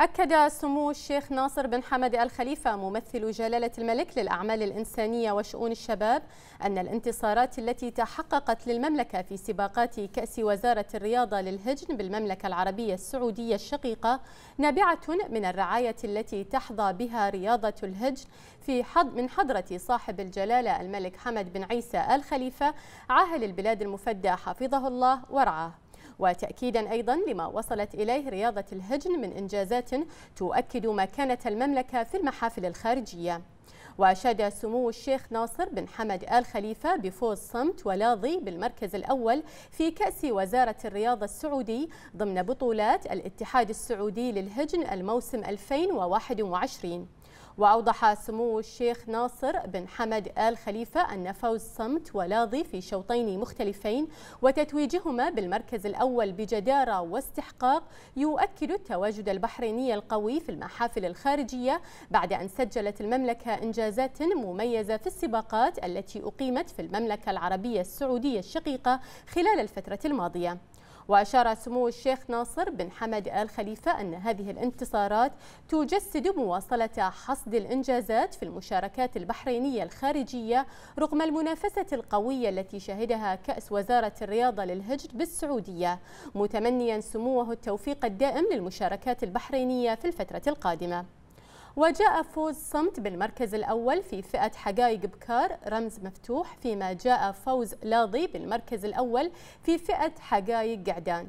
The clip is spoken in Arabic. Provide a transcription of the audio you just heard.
أكد سمو الشيخ ناصر بن حمد الخليفة ممثل جلالة الملك للأعمال الإنسانية وشؤون الشباب أن الانتصارات التي تحققت للمملكة في سباقات كأس وزارة الرياضة للهجن بالمملكة العربية السعودية الشقيقة نابعة من الرعاية التي تحظى بها رياضة الهجن في حض من حضرة صاحب الجلالة الملك حمد بن عيسى الخليفة عاهل البلاد المفدى حفظه الله ورعاه وتأكيدا أيضا لما وصلت إليه رياضة الهجن من إنجازات تؤكد مكانة المملكة في المحافل الخارجية وأشاد سمو الشيخ ناصر بن حمد آل خليفة بفوز صمت ولاظي بالمركز الأول في كأس وزارة الرياضة السعودي ضمن بطولات الاتحاد السعودي للهجن الموسم 2021 وأوضح سمو الشيخ ناصر بن حمد آل خليفة أن فوز صمت ولاضي في شوطين مختلفين وتتويجهما بالمركز الأول بجدارة واستحقاق يؤكد التواجد البحريني القوي في المحافل الخارجية بعد أن سجلت المملكة إنجازات مميزة في السباقات التي أقيمت في المملكة العربية السعودية الشقيقة خلال الفترة الماضية وأشار سمو الشيخ ناصر بن حمد آل خليفة أن هذه الانتصارات تجسد مواصلة حصد الإنجازات في المشاركات البحرينية الخارجية رغم المنافسة القوية التي شهدها كأس وزارة الرياضة للهجر بالسعودية متمنيا سموه التوفيق الدائم للمشاركات البحرينية في الفترة القادمة وجاء فوز صمت بالمركز الأول في فئة حقائق بكار رمز مفتوح فيما جاء فوز لاضي بالمركز الأول في فئة حقائق قعدان